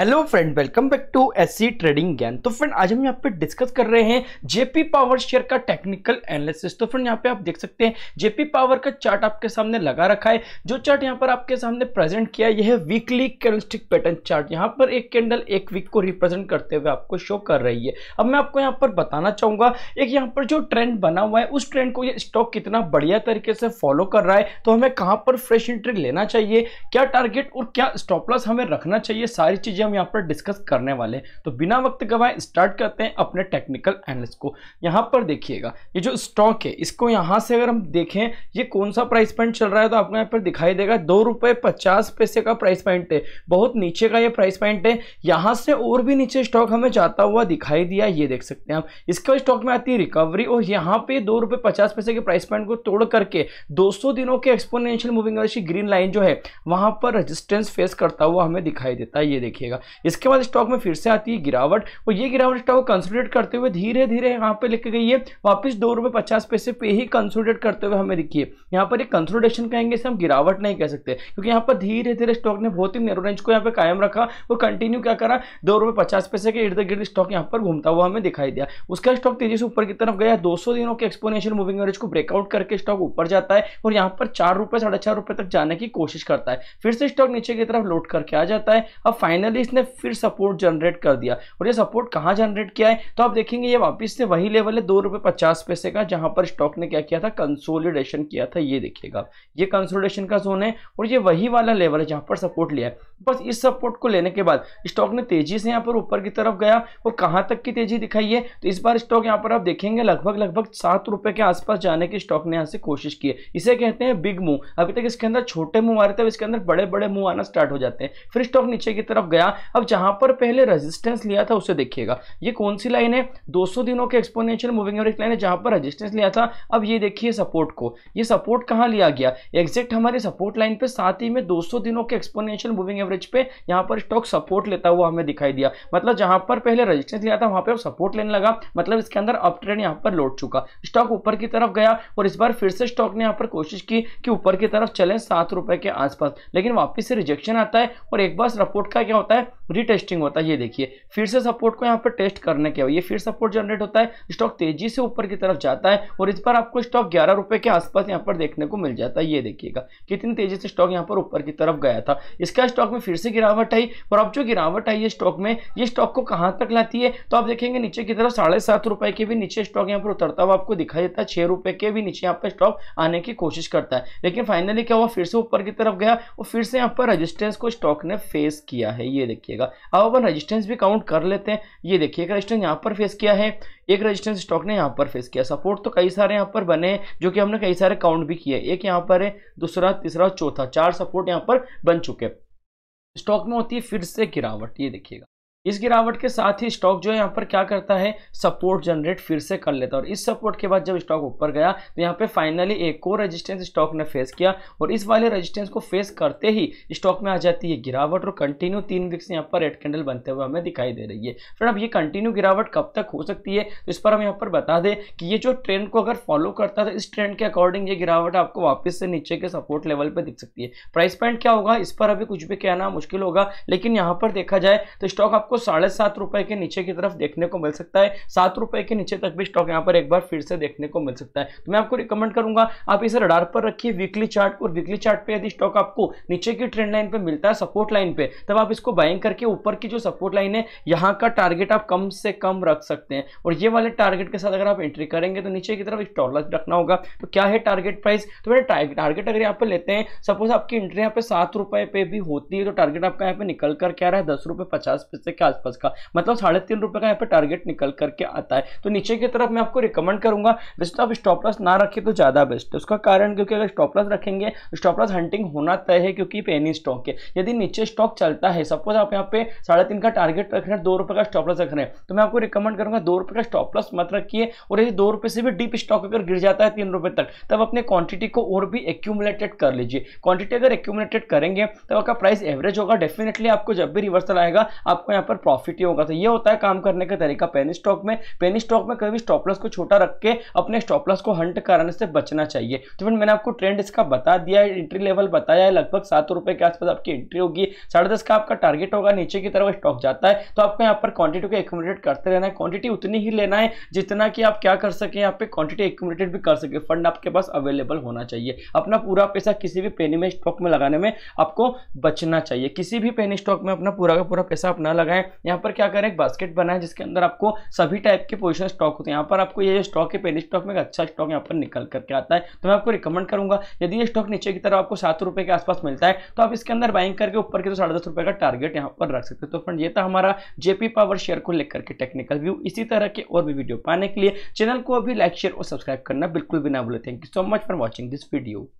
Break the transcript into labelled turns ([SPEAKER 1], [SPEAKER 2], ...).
[SPEAKER 1] hello friend welcome back to S Trading Gyan तो friend आज हम यहाँ पे डिस्कस कर रहे हैं जेपी पावर शेयर का टेक्निकल एनालिसिस तो फ्रेंड यहाँ पे आप देख सकते हैं जेपी पावर का चार्ट आपके सामने लगा रखा है जो चार्ट यहाँ पर आपके सामने प्रेजेंट किया यह है वीकली कैंडलस्टिक पैटर्न चार्ट यहाँ पर एक कैंडल एक वीक को रिप्रेजेंट करते हुए आपको शो कर रही है अब मैं आपको यहाँ पर बताना चाहूंगा एक यहाँ पर जो ट्रेंड बना हुआ है उस ट्रेंड को ये स्टॉक कितना बढ़िया तरीके से फॉलो कर रहा है तो हमें कहाँ पर फ्रेश एंट्री लेना चाहिए क्या टारगेट और क्या स्टॉपलस हमें रखना चाहिए सारी चीजें हम यहाँ पर डिस्कस करने वाले हैं तो बिना वक्त गवाए स्टार्ट करते हैं अपने टेक्निकल एनालिस्ट को यहाँ पर देखिएगा ये जो स्टॉक है इसको यहाँ से अगर हम देखें ये कौन सा प्राइस पॉइंट चल रहा है तो आपको यहाँ पर दिखाई देगा दो रुपये पचास पैसे का प्राइस पॉइंट है बहुत नीचे का ये प्राइस पॉइंट है यहाँ से और भी नीचे स्टॉक हमें जाता हुआ दिखाई दिया ये देख सकते हैं आप इसका स्टॉक में आती है रिकवरी और यहाँ पर दो रुपये पचास पैसे के प्राइस पॉइंट को तोड़ करके दो दिनों के एक्सपोनेंशियल मूविंग ग्रीन लाइन जो है वहाँ पर रजिस्टेंस फेस करता हुआ हमें दिखाई देता है ये देखिएगा जाएगा इसके बाद स्टॉक में फिर से आती है गिरावट और ये गिरावट स्टॉक कंसोलिडेट करते हुए धीरे धीरे यहाँ पे लेके गई है वापस दो रुपए पचास पैसे पे ही कंसोलिडेट करते हुए हमें दिखिए यहाँ पर एक कंसोलिडेशन कहेंगे इसे हम गिरावट नहीं कह सकते क्योंकि यहाँ पर धीरे धीरे स्टॉक ने बहुत ही नेरो रेंज को यहाँ पे कायम रखा और कंटिन्यू क्या करा दो रुपए पचास पैसे के इर्द गिर्द स्टॉक यहाँ पर घूमता हुआ हमें दिखाई दिया उसका स्टॉक तेजी से ऊपर की तरफ गया 200 दिनों के एक्सपोनेशन मूविंग एवरेज को ब्रेकआउट करके स्टॉक ऊपर जाता है और यहाँ पर चार रुपए साढ़े चार रुपए तक जाने की कोशिश करता है फिर से स्टॉक नीचे की तरफ लोड करके आ जाता है अब फाइनली इसने फिर सपोर्ट जनरेट कर दिया और ये सपोर्ट कहाँ जनरेट किया है तो आप देखेंगे ये वापस से वही लेवल है दो रुपये पचास पैसे का जहाँ पर स्टॉक ने क्या किया था कंसोलिडेशन किया था ये देखिएगा ये कंसोलिडेशन का जोन है और ये वही वाला लेवल है जहाँ पर सपोर्ट लिया है बस इस सपोर्ट को लेने के बाद स्टॉक ने तेजी से यहाँ पर ऊपर की तरफ गया और कहाँ तक की तेजी दिखाई है तो इस बार स्टॉक यहाँ पर आप देखेंगे लगभग लगभग सात के आसपास जाने की स्टॉक ने यहाँ से कोशिश की है इसे कहते हैं बिग मूव अभी तक इसके अंदर छोटे मूव आ रहे थे इसके अंदर बड़े बड़े मूव आना स्टार्ट हो जाते हैं फिर स्टॉक नीचे की तरफ गया अब जहां पर पहले रेजिस्टेंस लिया था उसे देखिएगा ये कौन सी लाइन है 200 दिनों के एक्सपोनेंशियल मूविंग एवरेज लाइन है जहां पर रेजिस्टेंस लिया था अब ये देखिए सपोर्ट को ये सपोर्ट कहाँ लिया गया एग्जैक्ट हमारी सपोर्ट लाइन पे साथ ही में 200 दिनों के एक्सपोनेंशियल मूविंग एवरेज पे यहाँ पर स्टॉक सपोर्ट लेता हुआ हमें दिखाई दिया मतलब जहां पर पहले रजिस्टेंस लिया था वहां पर सपोर्ट लेने लगा मतलब इसके अंदर अप ट्रेंड यहाँ पर लौट चुका स्टॉक ऊपर की तरफ गया और इस बार फिर से स्टॉक ने यहाँ पर कोशिश की कि ऊपर की तरफ चले सात रुपए के आसपास लेकिन वापस से रिजेक्शन आता है और एक बार सपोर्ट का क्या होता है Okay रीटेस्टिंग होता है ये देखिए फिर से सपोर्ट को यहाँ पर टेस्ट करने के ये फिर सपोर्ट जनरेट होता है स्टॉक तेजी से ऊपर की तरफ जाता है और इस पर आपको स्टॉक ग्यारह रुपये के आसपास यहाँ पर देखने को मिल जाता है ये देखिएगा कितनी तेजी से स्टॉक यहाँ पर ऊपर की तरफ गया था इसका स्टॉक में फिर से गिरावट आई और अब जो गिरावट आई है स्टॉक में ये स्टॉक को कहाँ तक लाती है तो आप देखेंगे नीचे की तरफ साढ़े सात रुपए के भी नीचे स्टॉक यहाँ पर उतरता हुआ आपको दिखाई देता है छह रुपए के भी नीचे यहाँ पर स्टॉक आने की कोशिश करता है लेकिन फाइनली क्या हुआ फिर से ऊपर की तरफ गया और फिर से यहाँ पर रजिस्टेंस को स्टॉक ने फेस किया है ये देखिएगा जाएगा अब अपन रजिस्टेंस भी काउंट कर लेते हैं ये देखिए एक रजिस्टेंस यहाँ पर फेस किया है एक रजिस्टेंस स्टॉक ने यहाँ पर फेस किया सपोर्ट तो कई सारे यहाँ पर बने हैं जो कि हमने कई सारे काउंट भी किए एक यहाँ पर है दूसरा तीसरा चौथा चार सपोर्ट यहाँ पर बन चुके स्टॉक में होती है फिर से गिरावट ये देखिएगा इस गिरावट के साथ ही स्टॉक जो है यहाँ पर क्या करता है सपोर्ट जनरेट फिर से कर लेता है और इस सपोर्ट के बाद जब स्टॉक ऊपर गया तो यहाँ पे फाइनली एक और रेजिस्टेंस स्टॉक ने फेस किया और इस वाले रेजिस्टेंस को फेस करते ही स्टॉक में आ जाती है गिरावट और कंटिन्यू तीन वीक्स यहाँ पर रेड कैंडल बनते हुए हमें दिखाई दे रही है फिर अब ये कंटिन्यू गिरावट कब तक हो सकती है तो इस पर हम यहाँ पर बता दें कि ये जो ट्रेंड को अगर फॉलो करता है तो इस ट्रेंड के अकॉर्डिंग ये गिरावट आपको वापस से नीचे के सपोर्ट लेवल पर दिख सकती है प्राइस पॉइंट क्या होगा इस पर अभी कुछ भी कहना मुश्किल होगा लेकिन यहाँ पर देखा जाए तो स्टॉक आपको साढ़े सात रुपए के नीचे की तरफ देखने को मिल सकता है सात रुपए के नीचे तक भी स्टॉक यहाँ पर एक बार फिर से देखने को मिल सकता है तो मैं आपको रिकमेंड करूंगा आप इसे रडार पर रखिए वीकली चार्ट और वीकली चार्ट पे यदि स्टॉक आपको नीचे की ट्रेंड लाइन पे मिलता है सपोर्ट लाइन पे तब आप इसको बाइंग करके ऊपर की जो सपोर्ट लाइन है यहाँ का टारगेट आप कम से कम रख सकते हैं और ये वाले टारगेट के साथ अगर आप एंट्री करेंगे तो नीचे की तरफ स्टॉक लॉस रखना होगा तो क्या है टारगेट प्राइस तो मेरे टारगेट अगर यहाँ पर लेते हैं सपोज आपकी एंट्री यहाँ पे सात रुपए पे भी होती है तो टारगेट आपका यहाँ पे निकल कर क्या रहा है दस रुपए पचास पैसे के आसपास का मतलब साढ़े तीन रुपए का यहाँ पे टारगेट निकल करके आता है तो नीचे की तरफ मैं आपको रिकमेंड करूंगा वैसे तो आप स्टॉप लॉस ना रखें तो ज़्यादा बेस्ट है उसका कारण क्योंकि अगर स्टॉप लॉस रखेंगे स्टॉप लॉस हंटिंग होना तय है क्योंकि पेनी स्टॉक है यदि नीचे स्टॉक चलता है सपोज आप यहाँ पे साढ़े तीन का टारगेट रख रहे हैं दो रुपए का स्टॉप लॉस रख रहे हैं तो मैं आपको रिकमेंड करूंगा दो रुपए का स्टॉप लॉस मत रखिए और यदि दो रुपए से भी डीप स्टॉक अगर गिर जाता है तीन रुपए तक तब अपने क्वांटिटी को और भी एक्यूमुलेटेड कर लीजिए क्वांटिटी अगर एक्यूमुलेटेड करेंगे तब आपका प्राइस एवरेज होगा डेफिनेटली आपको जब भी रिवर्सल आएगा आपको यहाँ पर प्रॉफिट ही होगा तो ये होता है काम करने का तरीका पेनी स्टॉक में पेनी स्टॉक में कभी स्टॉपलस को छोटा रख के अपने स्टॉपलस को हंट कराने से बचना चाहिए तो फिर मैंने आपको ट्रेंड इसका बता दिया है एंट्री लेवल बताया है लगभग सात रुपए के आसपास आपकी एंट्री होगी साढ़े दस का आपका टारगेट होगा नीचे की तरफ स्टॉक जाता है तो आपको यहाँ पर क्वांटिटी को एकोमोडेट करते रहना है क्वांटिटी उतनी ही लेना है जितना कि आप क्या कर सकें यहाँ पे क्वांटिटी एकोमोडेट भी कर सके फंड आपके पास अवेलेबल होना चाहिए अपना पूरा पैसा किसी भी पेनी में स्टॉक में लगाने में आपको बचना चाहिए किसी भी पेनी स्टॉक में अपना पूरा का पूरा पैसा आप ना लगाए बनाएं यहाँ पर क्या करें एक बास्केट बनाएं जिसके अंदर आपको सभी टाइप के पोजिशन स्टॉक होते हैं यहाँ पर आपको ये स्टॉक है पेनी स्टॉक में अच्छा स्टॉक यहाँ पर निकल करके आता है तो मैं आपको रिकमेंड करूंगा यदि ये स्टॉक नीचे की तरफ आपको सात के आसपास मिलता है तो आप इसके अंदर बाइंग करके ऊपर के तो साढ़े का टारगेट यहाँ पर रख सकते हो तो फ्रेंड ये था हमारा जेपी पावर शेयर को लेकर के टेक्निकल व्यू इसी तरह के और भी वीडियो पाने के लिए चैनल को अभी लाइक शेयर और सब्सक्राइब करना बिल्कुल भी ना भूले thank you so much for watching this video